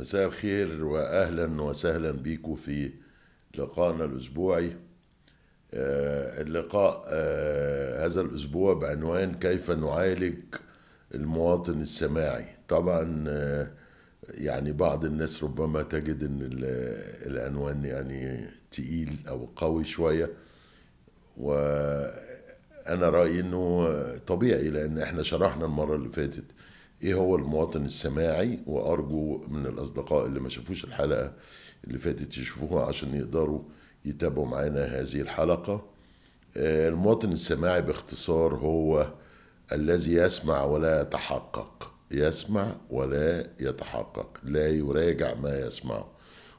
مساء الخير واهلا وسهلا بيكم في لقائنا الاسبوعي آه، اللقاء آه، هذا الاسبوع بعنوان كيف نعالج المواطن السماعي طبعا آه، يعني بعض الناس ربما تجد ان العنوان يعني تقيل او قوي شويه وانا رايي انه طبيعي لان احنا شرحنا المره اللي فاتت ايه هو المواطن السماعي وارجو من الاصدقاء اللي ما شافوش الحلقه اللي فاتت يشوفوها عشان يقدروا يتابعوا معانا هذه الحلقه آه، المواطن السماعي باختصار هو الذي يسمع ولا يتحقق يسمع ولا يتحقق لا يراجع ما يسمعه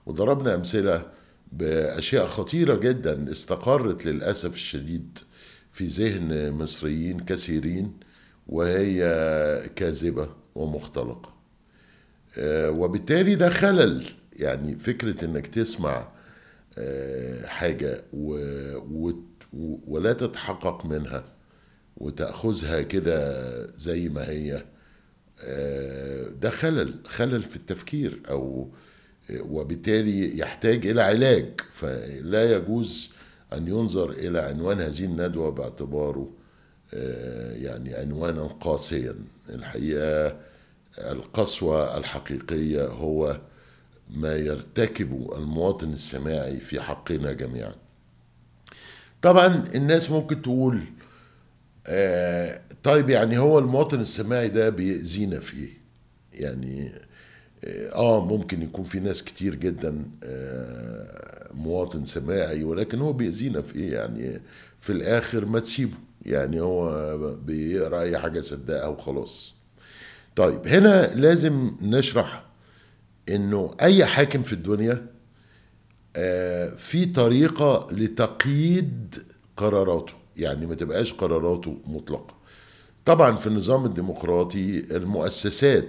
وضربنا امثله باشياء خطيره جدا استقرت للاسف الشديد في ذهن مصريين كثيرين وهي كاذبة ومختلقة آه، وبالتالي ده خلل يعني فكرة انك تسمع آه، حاجة ولا تتحقق منها وتأخذها كده زي ما هي آه، ده خلل خلل في التفكير أو وبالتالي يحتاج إلى علاج فلا يجوز أن ينظر إلى عنوان هذه الندوة باعتباره آه، يعني عنوانا قاسيا الحقيقه القسوه الحقيقيه هو ما يرتكبه المواطن السماعي في حقنا جميعا طبعا الناس ممكن تقول آه طيب يعني هو المواطن السماعي ده بيأذينا في ايه يعني آه،, اه ممكن يكون في ناس كتير جدا آه مواطن سماعي ولكن هو بيأذينا في ايه يعني في الاخر ما تسيبه يعني هو بيقرا اي حاجه صدقها وخلاص طيب هنا لازم نشرح انه اي حاكم في الدنيا آه، في طريقه لتقييد قراراته يعني ما تبقاش قراراته مطلقه طبعا في النظام الديمقراطي المؤسسات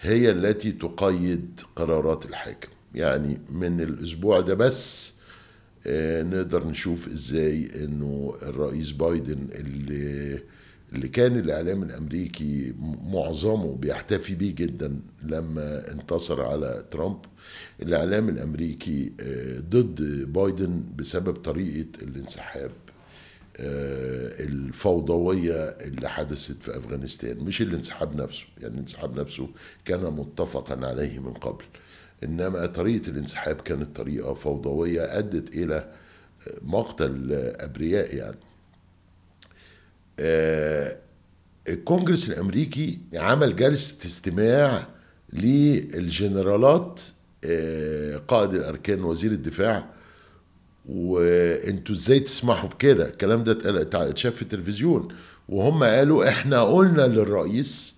هي التي تقيد قرارات الحاكم يعني من الاسبوع ده بس آه، نقدر نشوف ازاي انه الرئيس بايدن اللي اللي كان الاعلام الامريكي معظمه بيحتفي بيه جدا لما انتصر على ترامب الاعلام الامريكي آه، ضد بايدن بسبب طريقه الانسحاب آه، الفوضويه اللي حدثت في افغانستان مش الانسحاب نفسه يعني الانسحاب نفسه كان متفقا عليه من قبل انما طريقه الانسحاب كانت طريقه فوضويه ادت الى مقتل ابرياء يعني آه، الكونجرس الامريكي عمل جلسه استماع للجنرالات آه، قائد الاركان وزير الدفاع وانتوا ازاي تسمحوا بكده الكلام ده اتشاف في التلفزيون وهم قالوا احنا قلنا للرئيس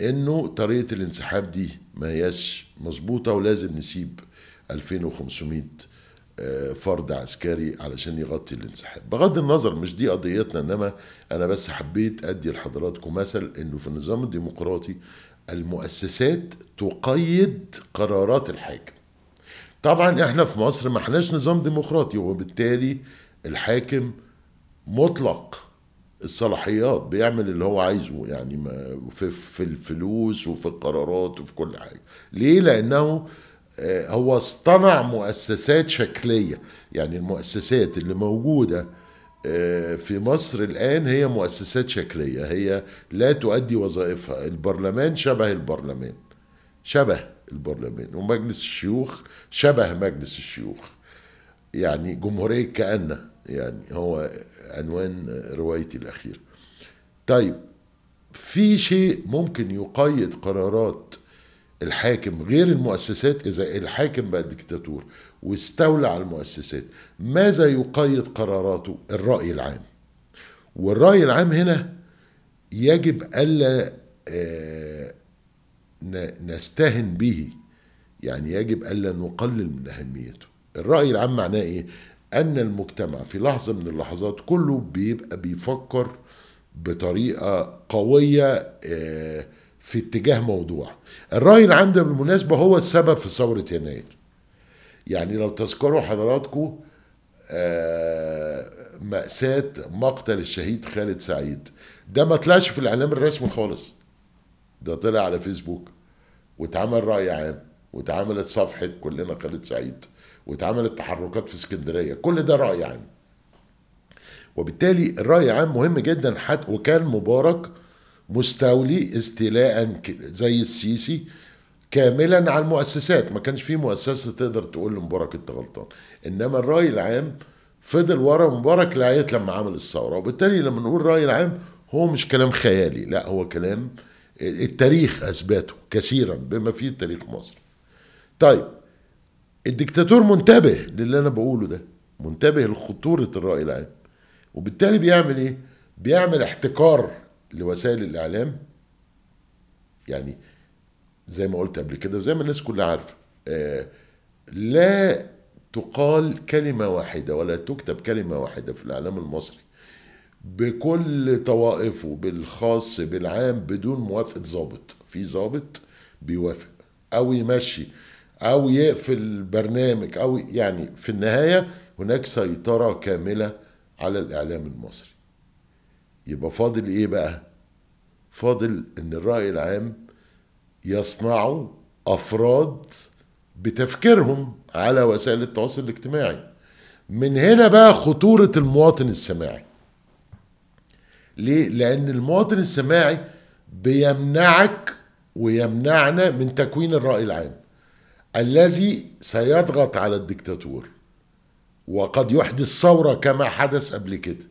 انه طريقه الانسحاب دي ما هياش مظبوطة ولازم نسيب 2500 آه، فرد عسكري علشان يغطي الانسحاب بغض النظر مش دي قضيتنا انما انا بس حبيت ادي لحضراتكم مثل انه في النظام الديمقراطي المؤسسات تقيد قرارات الحاكم طبعا احنا في مصر ما احناش نظام ديمقراطي وبالتالي الحاكم مطلق الصلاحيات بيعمل اللي هو عايزه يعني في في الفلوس وفي القرارات وفي كل حاجه ليه لانه آه، هو اصطنع مؤسسات شكليه يعني المؤسسات اللي موجوده آه، في مصر الان هي مؤسسات شكليه هي لا تؤدي وظائفها البرلمان شبه البرلمان شبه البرلمان ومجلس الشيوخ شبه مجلس الشيوخ يعني جمهوريه كأنه يعني هو عنوان روايتي الأخيرة طيب في شيء ممكن يقيد قرارات الحاكم غير المؤسسات إذا الحاكم بقى ديكتاتور واستولى على المؤسسات ماذا يقيد قراراته الرأي العام والرأي العام هنا يجب ألا آه، نستهن به يعني يجب ألا نقلل من أهميته الرأي العام معناه إيه؟ أن المجتمع في لحظة من اللحظات كله بيبقى بيفكر بطريقة قوية آه، في اتجاه موضوع الرأي العام ده بالمناسبة هو السبب في ثورة يناير يعني لو تذكروا حضراتكم آه، مأساة مقتل الشهيد خالد سعيد ده ما طلعش في الإعلام الرسمي خالص ده طلع على فيسبوك واتعمل رأي عام واتعملت صفحة كلنا خالد سعيد واتعملت تحركات في اسكندريه كل ده راي عام وبالتالي الراي عام مهم جدا حتى وكان مبارك مستولي استيلاء زي السيسي كاملا على المؤسسات ما كانش في مؤسسه تقدر تقول لمبارك انت غلطان انما الراي العام فضل ورا مبارك لغايه لما عمل الثوره وبالتالي لما نقول الراي العام هو مش كلام خيالي لا هو كلام التاريخ اثبته كثيرا بما فيه تاريخ مصر طيب الدكتاتور منتبه للي انا بقوله ده منتبه لخطوره الراي العام وبالتالي بيعمل ايه بيعمل احتكار لوسائل الاعلام يعني زي ما قلت قبل كده وزي ما الناس كلها عارفه آه لا تقال كلمه واحده ولا تكتب كلمه واحده في الاعلام المصري بكل طوائفه بالخاص بالعام بدون موافقه ضابط في ضابط بيوافق او يمشي او يقفل برنامج او يعني في النهايه هناك سيطره كامله على الاعلام المصري يبقى فاضل ايه بقى فاضل ان الراي العام يصنعوا افراد بتفكيرهم على وسائل التواصل الاجتماعي من هنا بقى خطوره المواطن السماعي ليه لان المواطن السماعي بيمنعك ويمنعنا من تكوين الراي العام الذي سيضغط على الدكتاتور وقد يحدث ثورة كما حدث قبل كده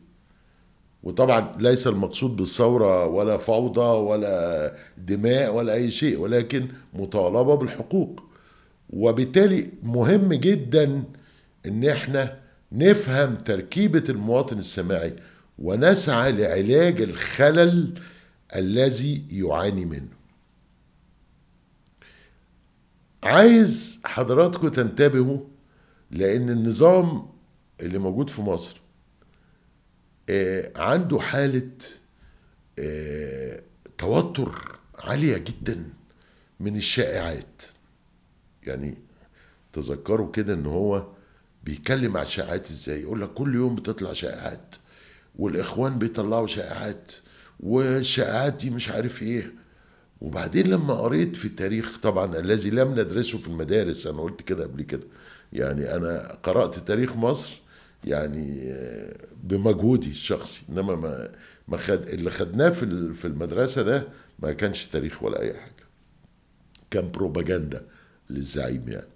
وطبعا ليس المقصود بالثورة ولا فوضى ولا دماء ولا أي شيء ولكن مطالبة بالحقوق وبالتالي مهم جدا ان احنا نفهم تركيبة المواطن السماعي ونسعى لعلاج الخلل الذي يعاني منه عايز حضراتكم تنتبهوا لان النظام اللي موجود في مصر آه، عنده حالة آه، توتر عالية جدا من الشائعات يعني تذكروا كده ان هو بيتكلم على الشائعات ازاي يقول لك كل يوم بتطلع شائعات والاخوان بيطلعوا شائعات والشائعات دي مش عارف ايه وبعدين لما قريت في التاريخ طبعا الذي لم ندرسه في المدارس انا قلت كده قبل كده يعني انا قرات تاريخ مصر يعني آه، بمجهودي الشخصي انما ما ما خد اللي خدناه في في المدرسه ده ما كانش تاريخ ولا اي حاجه كان بروباجندا للزعيم يعني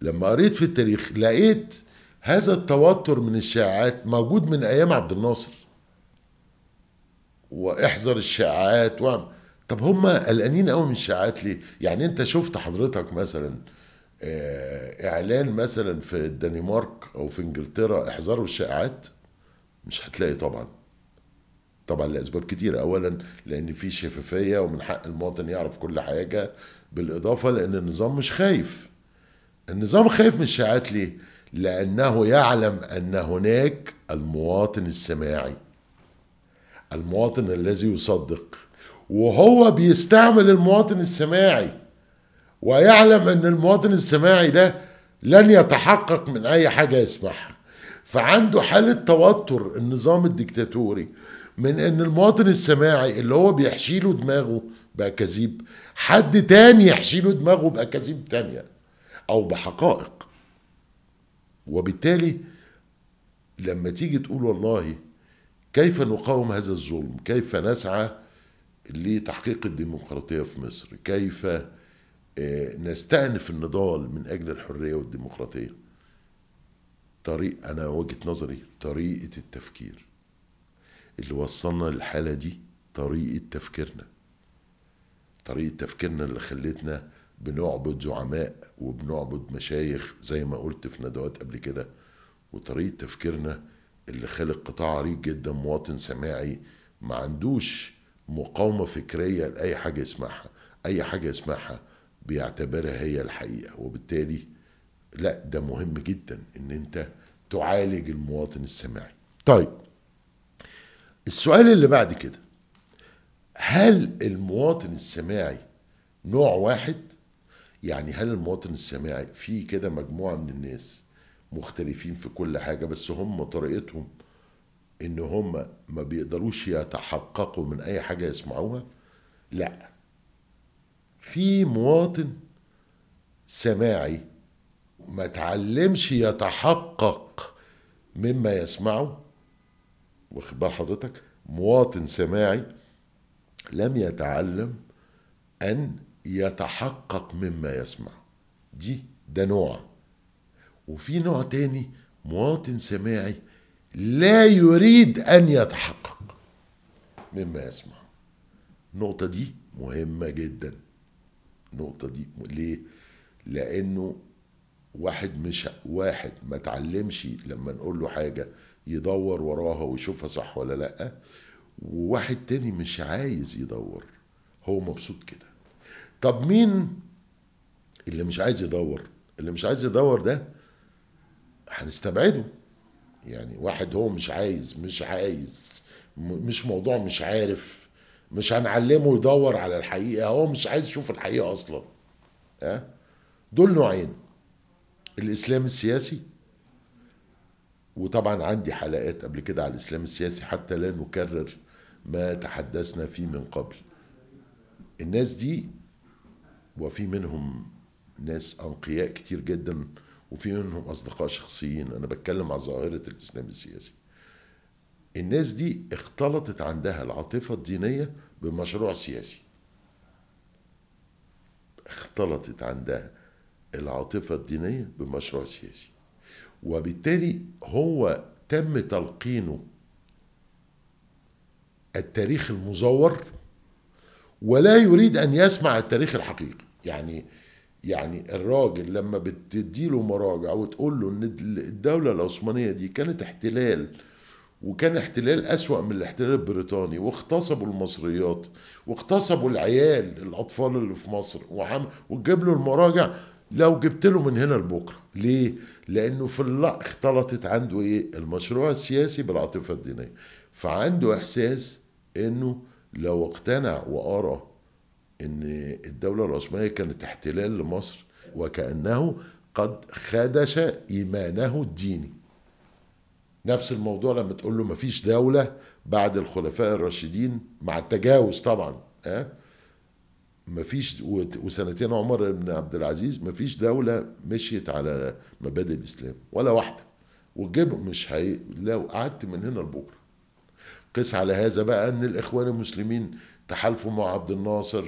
لما قريت في التاريخ لقيت هذا التوتر من الشائعات موجود من ايام عبد الناصر واحذر الشائعات واعمل طب هم قلقانين قوي من الشائعات ليه؟ يعني انت شفت حضرتك مثلا آه، اعلان مثلا في الدنمارك او في انجلترا احذروا الشائعات مش هتلاقي طبعا طبعا لاسباب كتير اولا لان في شفافيه ومن حق المواطن يعرف كل حاجه بالاضافه لان النظام مش خايف النظام خايف من الشائعات ليه لانه يعلم ان هناك المواطن السماعي المواطن الذي يصدق وهو بيستعمل المواطن السماعي ويعلم ان المواطن السماعي ده لن يتحقق من اي حاجه يسمعها فعنده حاله توتر النظام الديكتاتوري من ان المواطن السماعي اللي هو بيحشيله دماغه باكاذيب حد تاني يحشيله دماغه باكاذيب تانيه او بحقائق وبالتالي لما تيجي تقول والله كيف نقاوم هذا الظلم كيف نسعى لتحقيق الديمقراطية في مصر كيف آه، نستأنف النضال من أجل الحرية والديمقراطية طريق أنا وجهة نظري طريقة التفكير اللي وصلنا للحالة دي طريقة تفكيرنا طريقة تفكيرنا اللي خلتنا بنعبد زعماء وبنعبد مشايخ زي ما قلت في ندوات قبل كده وطريقة تفكيرنا اللي خلق قطاع عريق جدا مواطن سماعي ما عندوش مقاومه فكريه لاي حاجه يسمعها اي حاجه يسمعها بيعتبرها هي الحقيقه وبالتالي لا ده مهم جدا ان انت تعالج المواطن السماعي طيب السؤال اللي بعد كده هل المواطن السماعي نوع واحد يعني هل المواطن السماعي في كده مجموعه من الناس مختلفين في كل حاجه بس هم طريقتهم ان هم ما بيقدروش يتحققوا من اي حاجه يسمعوها لا في مواطن سماعي ما تعلمش يتحقق مما يسمعه واخد بال حضرتك مواطن سماعي لم يتعلم ان يتحقق مما يسمع دي ده نوع وفي نوع تاني مواطن سماعي لا يريد أن يتحقق مما يسمع النقطة دي مهمة جدا النقطة دي ليه؟ لأنه واحد مش واحد ما تعلمش لما نقول له حاجة يدور وراها ويشوفها صح ولا لأ وواحد تاني مش عايز يدور هو مبسوط كده طب مين اللي مش عايز يدور اللي مش عايز يدور ده هنستبعده يعني واحد هو مش عايز مش عايز مش موضوع مش عارف مش هنعلمه يدور على الحقيقه هو مش عايز يشوف الحقيقه اصلا ها دول نوعين الاسلام السياسي وطبعا عندي حلقات قبل كده على الاسلام السياسي حتى لا نكرر ما تحدثنا فيه من قبل الناس دي وفي منهم ناس انقياء كتير جدا وفي منهم اصدقاء شخصيين انا بتكلم عن ظاهره الاسلام السياسي الناس دي اختلطت عندها العاطفه الدينيه بمشروع سياسي اختلطت عندها العاطفه الدينيه بمشروع سياسي وبالتالي هو تم تلقينه التاريخ المزور ولا يريد ان يسمع التاريخ الحقيقي يعني يعني الراجل لما بتدي له مراجع وتقول له ان الدولة العثمانية دي كانت احتلال وكان احتلال أسوأ من الاحتلال البريطاني واغتصبوا المصريات واغتصبوا العيال الأطفال اللي في مصر وجاب وتجيب له المراجع لو جبت له من هنا لبكرة ليه؟ لأنه في اللق اختلطت عنده إيه؟ المشروع السياسي بالعاطفة الدينية فعنده إحساس إنه لو اقتنع وقرأ ان الدوله العثمانيه كانت احتلال لمصر وكانه قد خدش ايمانه الديني نفس الموضوع لما تقول له مفيش دولة بعد الخلفاء الراشدين مع التجاوز طبعا ها مفيش وسنتين عمر بن عبد العزيز مفيش دولة مشيت على مبادئ الإسلام ولا واحدة وتجيب مش هي لو قعدت من هنا لبكرة قس على هذا بقى أن الإخوان المسلمين تحالفوا مع عبد الناصر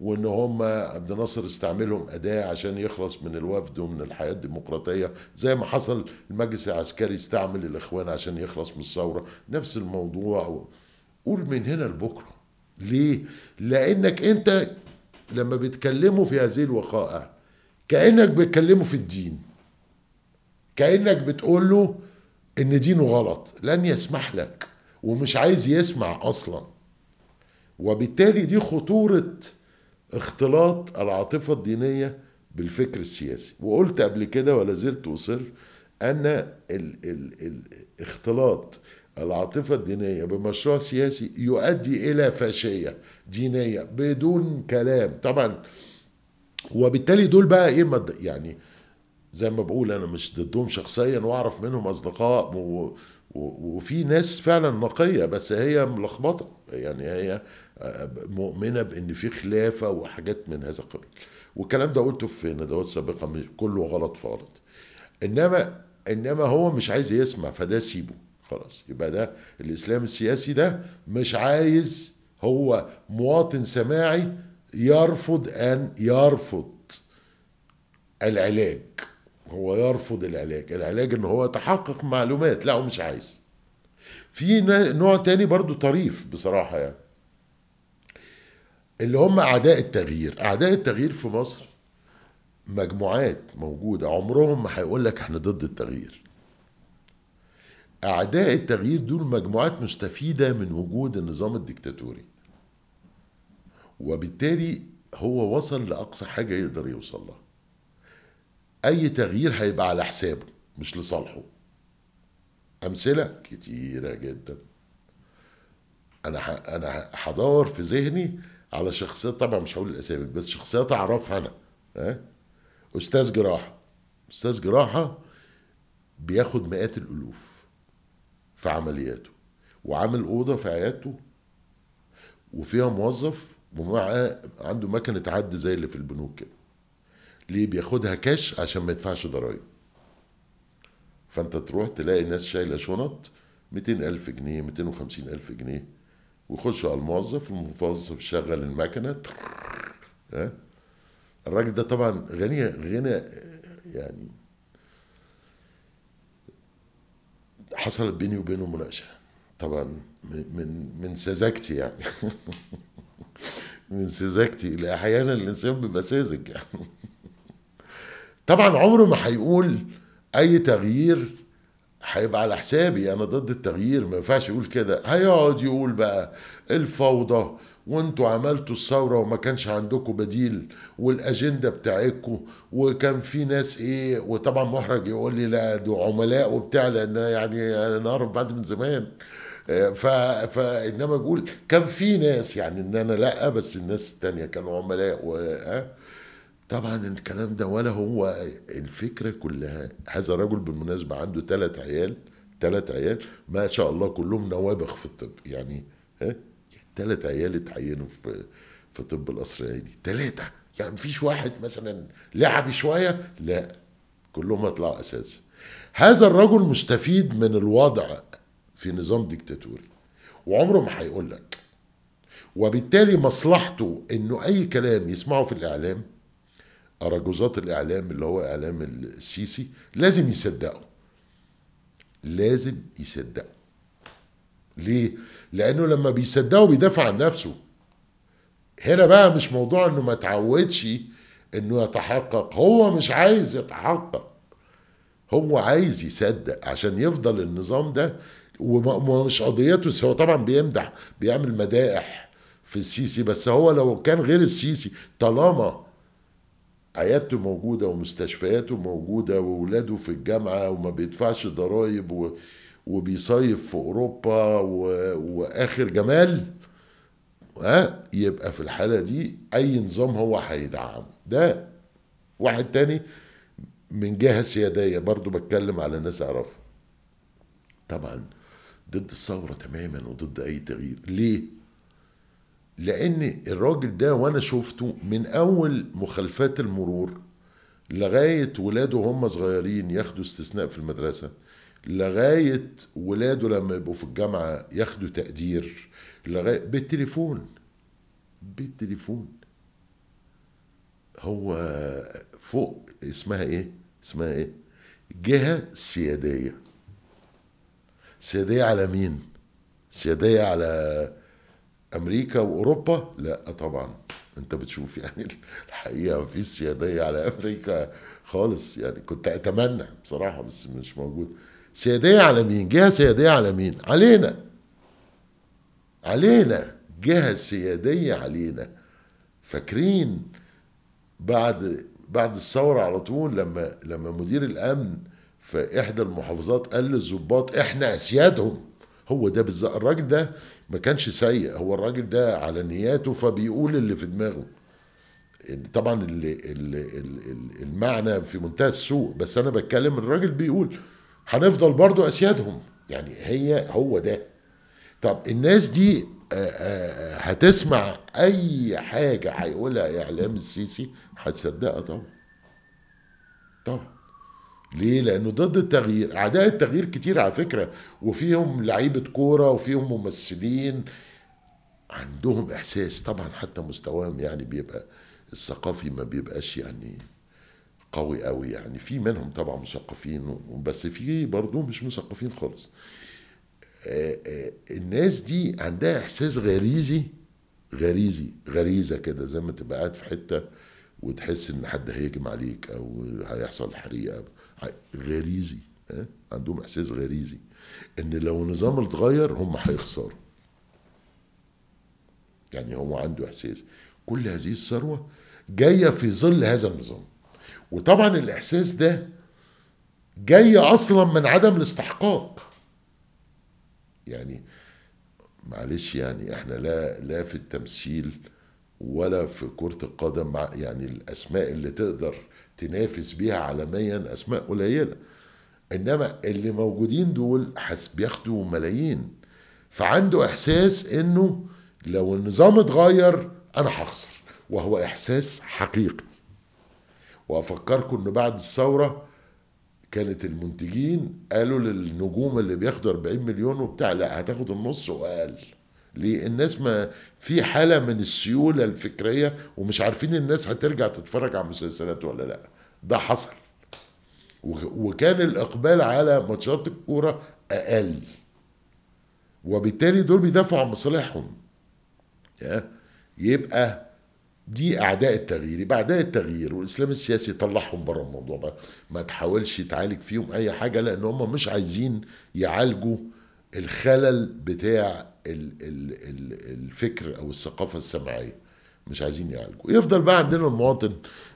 وان هم عبد الناصر استعملهم اداه عشان يخلص من الوفد ومن الحياه الديمقراطيه زي ما حصل المجلس العسكري استعمل الاخوان عشان يخلص من الثوره نفس الموضوع قول من هنا لبكره ليه لانك انت لما بتكلمه في هذه الوقائع كانك بتكلمه في الدين كانك بتقول له ان دينه غلط لن يسمح لك ومش عايز يسمع اصلا وبالتالي دي خطوره اختلاط العاطفة الدينية بالفكر السياسي وقلت قبل كده ولا زلت أصر أن ال ال الاختلاط العاطفة الدينية بمشروع سياسي يؤدي إلى فاشية دينية بدون كلام طبعا وبالتالي دول بقى إيه مد... يعني زي ما بقول أنا مش ضدهم شخصيا وأعرف منهم أصدقاء و... وفي ناس فعلا نقية بس هي ملخبطة يعني هي مؤمنه بان في خلافه وحاجات من هذا القبيل والكلام ده قلته في ندوات سابقه كله غلط فارض انما انما هو مش عايز يسمع فده سيبه خلاص يبقى ده الاسلام السياسي ده مش عايز هو مواطن سماعي يرفض ان يرفض العلاج هو يرفض العلاج العلاج ان هو يتحقق معلومات لا هو مش عايز في نوع تاني برضو طريف بصراحه يعني اللي هم اعداء التغيير اعداء التغيير في مصر مجموعات موجوده عمرهم ما هيقول لك احنا ضد التغيير اعداء التغيير دول مجموعات مستفيده من وجود النظام الدكتاتوري وبالتالي هو وصل لاقصى حاجه يقدر يوصل لها اي تغيير هيبقى على حسابه مش لصالحه امثله كتيره جدا انا انا هدور في ذهني على شخصيات طبعا مش هقول الاسامي بس شخصيات اعرفها انا ها استاذ جراحه استاذ جراحه بياخد مئات الالوف في عملياته وعامل اوضه في عيادته وفيها موظف ومعاه عنده مكنه عد زي اللي في البنوك كده ليه بياخدها كاش عشان ما يدفعش ضرايب فانت تروح تلاقي ناس شايله شنط 200000 جنيه 250000 جنيه ويخشوا على الموظف الموظف شغل المكنه ها الراجل ده طبعا غني غنى يعني حصلت بيني وبينه مناقشه طبعا من من سذاجتي يعني من سذاجتي اللي احيانا الانسان بيبقى ساذج يعني طبعا عمره ما هيقول اي تغيير هيبقى على حسابي انا ضد التغيير ما ينفعش يقول كده هيقعد يقول بقى الفوضى وانتوا عملتوا الثورة وما كانش عندكم بديل والاجندة بتاعتكم وكان في ناس ايه وطبعا محرج يقول لي لا دول عملاء وبتاع لان يعني انا اعرف بعد من زمان آه، ف... فانما بقول كان في ناس يعني ان انا لا بس الناس التانية كانوا عملاء و... آه. طبعا الكلام ده ولا هو الفكره كلها هذا الرجل بالمناسبه عنده ثلاث عيال ثلاث عيال ما شاء الله كلهم نوابغ في الطب يعني ها ثلاث عيال اتعينوا في في طب القصر العيني ثلاثه يعني مفيش واحد مثلا لعب شويه لا كلهم هيطلعوا اساس هذا الرجل مستفيد من الوضع في نظام ديكتاتوري وعمره ما هيقول لك وبالتالي مصلحته انه اي كلام يسمعه في الاعلام أراجوزات الإعلام اللي هو إعلام السيسي لازم يصدقوا لازم يصدقوا ليه؟ لأنه لما بيصدقوا بيدافع عن نفسه هنا بقى مش موضوع إنه ما تعودش إنه يتحقق هو مش عايز يتحقق هو عايز يصدق عشان يفضل النظام ده ومش قضيته هو طبعا بيمدح بيعمل مدائح في السيسي بس هو لو كان غير السيسي طالما عيادته موجودة ومستشفياته موجودة وولاده في الجامعة وما بيدفعش ضرايب و... وبيصيف في أوروبا و... وآخر جمال ها يبقى في الحالة دي أي نظام هو هيدعمه ده واحد تاني من جهة سيادية برضو بتكلم على ناس أعرفها طبعا ضد الثورة تماما وضد أي تغيير ليه؟ لان الراجل ده وانا شفته من اول مخالفات المرور لغايه ولاده هم صغيرين ياخدوا استثناء في المدرسه لغايه ولاده لما يبقوا في الجامعه ياخدوا تقدير لغايه بالتليفون بالتليفون هو فوق اسمها ايه اسمها ايه جهه سياديه سياديه على مين سياديه على امريكا واوروبا لا طبعا انت بتشوف يعني الحقيقه مفيش سياديه على امريكا خالص يعني كنت اتمنى بصراحه بس مش موجود سياديه على مين جهه سياديه على مين علينا علينا جهه سياديه علينا فاكرين بعد بعد الثوره على طول لما لما مدير الامن في احدى المحافظات قال للظباط احنا اسيادهم هو ده بالظبط الراجل ده ما كانش سيء هو الراجل ده على نياته فبيقول اللي في دماغه طبعا اللي اللي المعنى في منتهى السوء بس انا بتكلم الراجل بيقول هنفضل برضو اسيادهم يعني هي هو ده طب الناس دي هتسمع اي حاجه هيقولها اعلام السيسي هتصدقها طبعا طبعا ليه؟ لأنه ضد التغيير، أعداء التغيير كتير على فكرة وفيهم لعيبة كورة وفيهم ممثلين عندهم إحساس طبعا حتى مستواهم يعني بيبقى الثقافي ما بيبقاش يعني قوي قوي يعني في منهم طبعا مثقفين بس في برضه مش مثقفين خالص آه، آه، الناس دي عندها احساس غريزي غريزي غريزه كده زي ما تبقى قاعد في حته وتحس ان حد هيجم عليك او هيحصل حريقه غريزي إيه؟ عندهم احساس غريزي ان لو النظام اتغير هم هيخسروا يعني هو عنده احساس كل هذه الثروه جايه في ظل هذا النظام وطبعا الاحساس ده جاي اصلا من عدم الاستحقاق يعني معلش يعني احنا لا لا في التمثيل ولا في كرة القدم يعني الاسماء اللي تقدر تنافس بيها عالميا اسماء قليله انما اللي موجودين دول بياخدوا ملايين فعنده احساس انه لو النظام اتغير انا هخسر وهو احساس حقيقي وافكركم انه بعد الثوره كانت المنتجين قالوا للنجوم اللي بياخدوا 40 مليون وبتاع لا هتاخد النص واقل ليه الناس ما في حاله من السيوله الفكريه ومش عارفين الناس هترجع تتفرج على مسلسلات ولا لا ده حصل وكان الاقبال على ماتشات الكوره اقل وبالتالي دول بيدافعوا عن مصالحهم يبقى دي اعداء التغيير يبقى اعداء التغيير والاسلام السياسي طلعهم بره الموضوع بقى ما تحاولش تعالج فيهم اي حاجه لان هم مش عايزين يعالجوا الخلل بتاع الفكر او الثقافه السمعيه مش عايزين يعالجوا يفضل بقى عندنا المواطن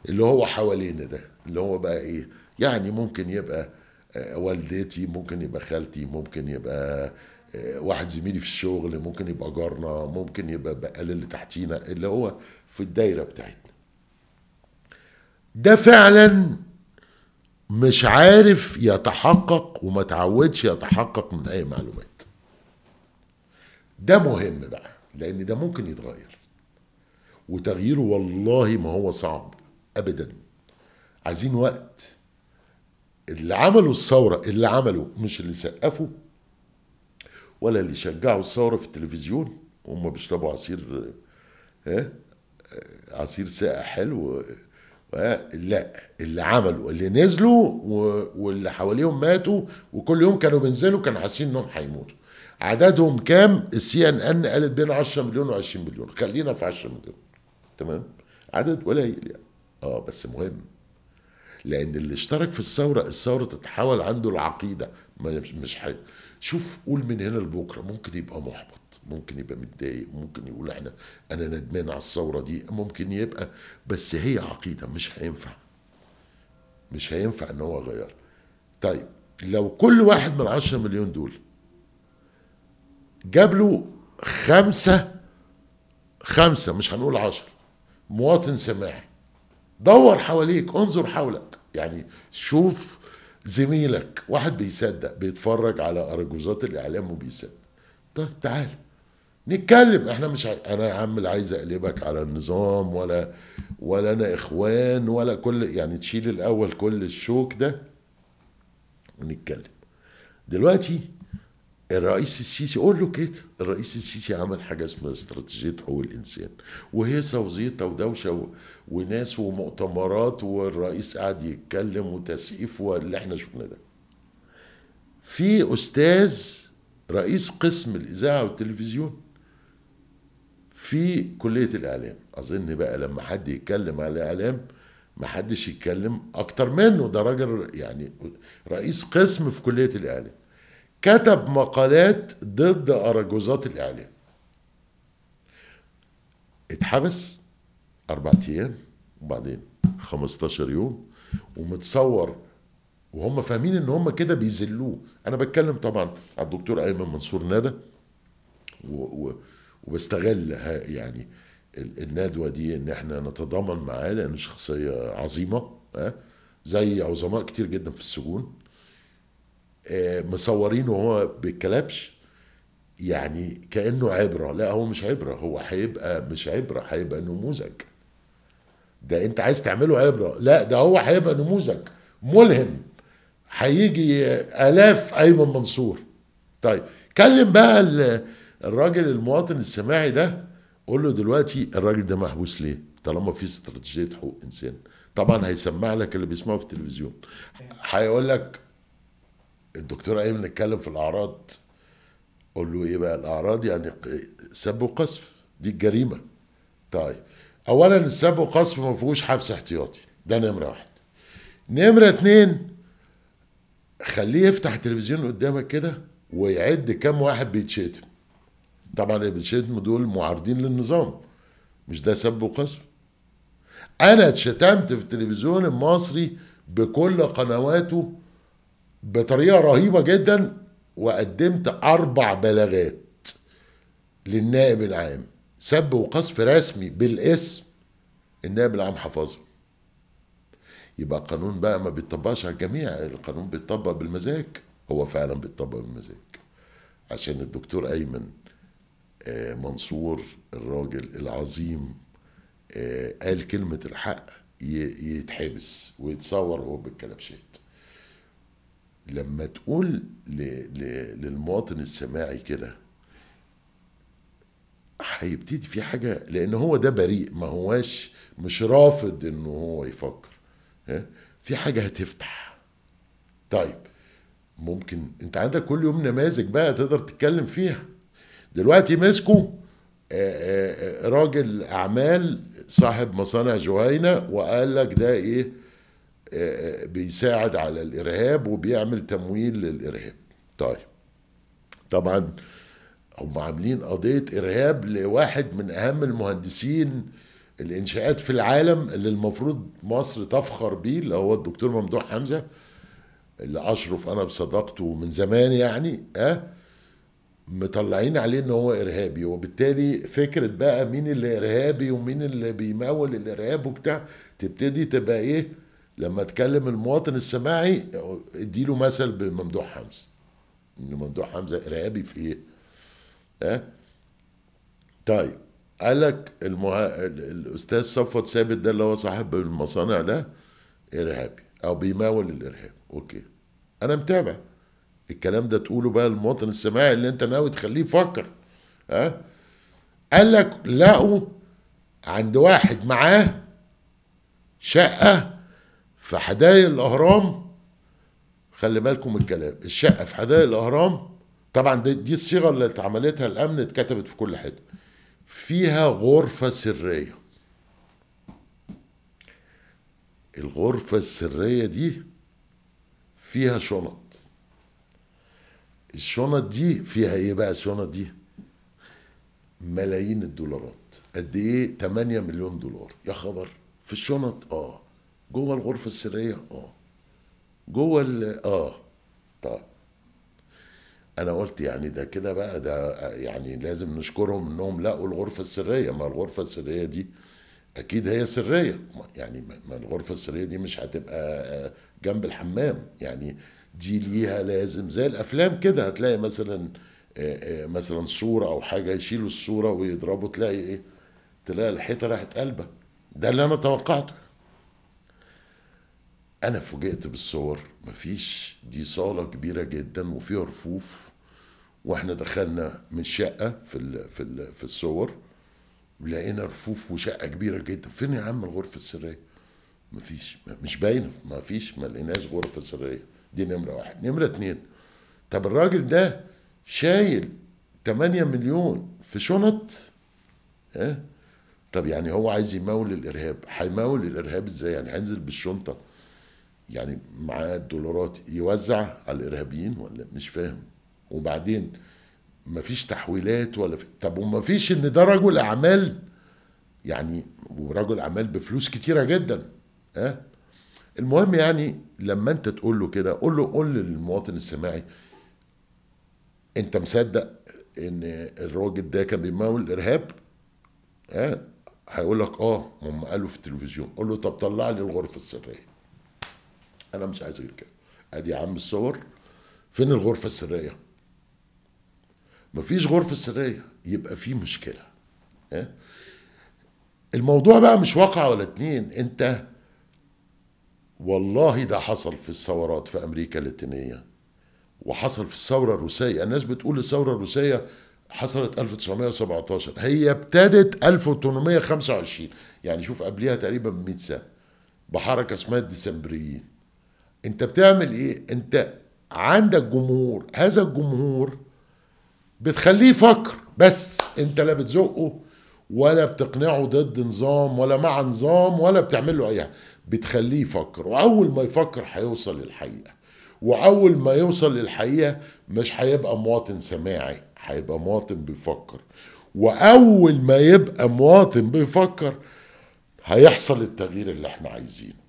اللي هو حوالينا ده اللي هو بقى ايه يعني ممكن يبقى آه، والدتي ممكن يبقى خالتي ممكن يبقى آه، واحد زميلي في الشغل ممكن يبقى جارنا ممكن يبقى بقى اللي تحتينا اللي هو في الدايره بتاعتنا ده فعلا مش عارف يتحقق وما تعودش يتحقق من اي معلومات ده مهم بقى لان ده ممكن يتغير وتغييره والله ما هو صعب ابدا عايزين وقت اللي عملوا الثوره اللي عملوا مش اللي سقفوا ولا اللي شجعوا الثوره في التلفزيون وهم بيشربوا عصير ها عصير ساقع حلو آه، لا اللي عملوا اللي نزلوا واللي حواليهم ماتوا وكل يوم كانوا بينزلوا كانوا حاسين انهم هيموتوا عددهم كام السي ان ان قالت بين 10 مليون و20 مليون خلينا في 10 مليون تمام عدد قليل يعني اه بس مهم لان اللي اشترك في الثوره الثوره تتحول عنده العقيده مش حاجه شوف قول من هنا لبكره ممكن يبقى محبط ممكن يبقى متضايق ممكن يقول احنا انا ندمان على الثوره دي ممكن يبقى بس هي عقيده مش هينفع مش هينفع ان هو يغيرها طيب لو كل واحد من 10 مليون دول جاب له خمسة خمسة مش هنقول عشر مواطن سماح دور حواليك انظر حولك يعني شوف زميلك واحد بيصدق بيتفرج على أرجوزات الإعلام وبيصدق طيب تعال نتكلم احنا مش عاي... انا يا عم لا عايز اقلبك على النظام ولا ولا انا اخوان ولا كل يعني تشيل الاول كل الشوك ده ونتكلم دلوقتي الرئيس السيسي قول له كده الرئيس السيسي عمل حاجه اسمها استراتيجيه حقوق الانسان وهيصه وزيطه ودوشه وناس ومؤتمرات والرئيس قاعد يتكلم وتسقيف واللي احنا شفناه ده في استاذ رئيس قسم الاذاعه والتلفزيون في كليه الاعلام اظن بقى لما حد يتكلم على الاعلام محدش يتكلم اكتر منه ده راجل يعني رئيس قسم في كليه الاعلام كتب مقالات ضد أراجوزات الإعلام اتحبس أربع أيام وبعدين 15 يوم ومتصور وهم فاهمين ان هم كده بيذلوه انا بتكلم طبعا على الدكتور ايمن منصور ندى وبستغل يعني الندوه دي ان احنا نتضامن معاه لانه شخصيه عظيمه زي عظماء كتير جدا في السجون آه، مصورين وهو بالكلبش يعني كانه عبره لا هو مش عبره هو هيبقى مش عبره هيبقى نموذج ده انت عايز تعمله عبره لا ده هو هيبقى نموذج ملهم هيجي الاف ايمن منصور طيب كلم بقى الراجل المواطن السماعي ده قول له دلوقتي الراجل ده محبوس ليه طالما في استراتيجيه حقوق انسان طبعا هيسمع لك اللي بيسمعه في التلفزيون هيقول لك الدكتور ايمن نتكلم في الاعراض قول له ايه بقى الاعراض يعني سب وقذف دي الجريمه طيب اولا السب وقذف ما فيهوش حبس احتياطي ده نمره واحد نمره اتنين خليه يفتح التلفزيون قدامك كده ويعد كام واحد بيتشتم طبعا اللي بيتشتم دول معارضين للنظام مش ده سب وقذف انا اتشتمت في التلفزيون المصري بكل قنواته بطريقه رهيبه جدا وقدمت اربع بلاغات للنائب العام سب وقصف رسمي بالاسم النائب العام حفظه يبقى القانون بقى ما بيطبقش على الجميع القانون بيطبق بالمزاج هو فعلا بيطبق بالمزاج عشان الدكتور ايمن آه، منصور الراجل العظيم آه، قال كلمه الحق يتحبس ويتصور وهو بالكلبشات لما تقول ل... ل... للمواطن السماعي كده هيبتدي في حاجه لان هو ده بريء ما هواش مش رافض انه هو يفكر ها في حاجه هتفتح طيب ممكن انت عندك كل يوم نماذج بقى تقدر تتكلم فيها دلوقتي مسكوا راجل اعمال صاحب مصانع جهينه وقال لك ده ايه بيساعد على الارهاب وبيعمل تمويل للارهاب طيب طبعا هم عاملين قضيه ارهاب لواحد من اهم المهندسين الانشاءات في العالم اللي المفروض مصر تفخر بيه اللي هو الدكتور ممدوح حمزه اللي اشرف انا بصداقته من زمان يعني اه مطلعين عليه ان هو ارهابي وبالتالي فكره بقى مين اللي ارهابي ومين اللي بيمول الارهاب وبتاع تبتدي تبقى ايه لما اتكلم المواطن السماعي اديله مثل بممدوح حمزه ان ممدوح حمزه ارهابي في ايه؟ اه؟ طيب قال لك المها... الاستاذ صفوت ثابت ده اللي هو صاحب المصانع ده ارهابي او بيماول الارهاب اوكي انا متابع الكلام ده تقوله بقى للمواطن السماعي اللي انت ناوي تخليه يفكر ها أه؟ قال لك لقوا عند واحد معاه شقه في حدايق الاهرام خلي بالكم الكلام الشقه في حدايق الاهرام طبعا دي, دي الصيغه اللي اتعملتها الامن اتكتبت في كل حته فيها غرفه سريه الغرفه السريه دي فيها شنط الشنط دي فيها ايه بقى الشنط دي ملايين الدولارات قد ايه 8 مليون دولار يا خبر في الشنط اه جوه الغرفه السريه اه جوه ال اه طيب انا قلت يعني ده كده بقى ده يعني لازم نشكرهم انهم لقوا الغرفه السريه ما الغرفه السريه دي اكيد هي سريه يعني ما الغرفه السريه دي مش هتبقى آه، جنب الحمام يعني دي ليها لازم زي الافلام كده هتلاقي مثلا آه، آه، مثلا صوره او حاجه يشيلوا الصوره ويضربوا تلاقي ايه تلاقي الحيطه راحت قلبه ده اللي انا توقعته انا فوجئت بالصور مفيش دي صاله كبيره جدا وفيها رفوف واحنا دخلنا من شقه في الـ في الـ في الصور لقينا رفوف وشقه كبيره جدا فين يا عم الغرفه السريه مفيش مش باينه مفيش ما لقيناش غرفه سريه دي نمره واحد نمره اتنين طب الراجل ده شايل 8 مليون في شنط ها طب يعني هو عايز يمول الارهاب هيمول الارهاب ازاي يعني هينزل بالشنطه يعني معاه الدولارات يوزع على الارهابيين ولا مش فاهم وبعدين مفيش تحويلات ولا في... طب ومفيش ان ده رجل اعمال يعني ورجل اعمال بفلوس كتيره جدا ها المهم يعني لما انت تقول له كده قول له قول للمواطن السماعي انت مصدق ان الراجل ده كان بيمول الارهاب ها هيقول لك اه هم قالوا في التلفزيون قول له طب طلع لي الغرفه السريه انا مش عايز غير كده ادي يا عم الصور فين الغرفه السريه مفيش غرفه سريه يبقى في مشكله اه؟ الموضوع بقى مش واقع ولا اتنين انت والله ده حصل في الثورات في امريكا اللاتينيه وحصل في الثوره الروسيه الناس بتقول الثوره الروسيه حصلت 1917 هي ابتدت 1825 يعني شوف قبلها تقريبا ب 100 سنه بحركه اسمها الديسمبريين انت بتعمل ايه انت عندك جمهور هذا الجمهور بتخليه يفكر بس انت لا بتزقه ولا بتقنعه ضد نظام ولا مع نظام ولا بتعمل له اي بتخليه يفكر واول ما يفكر هيوصل للحقيقه واول ما يوصل للحقيقه مش هيبقى مواطن سماعي هيبقى مواطن بيفكر واول ما يبقى مواطن بيفكر هيحصل التغيير اللي احنا عايزينه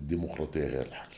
الديمقراطيه غير الحق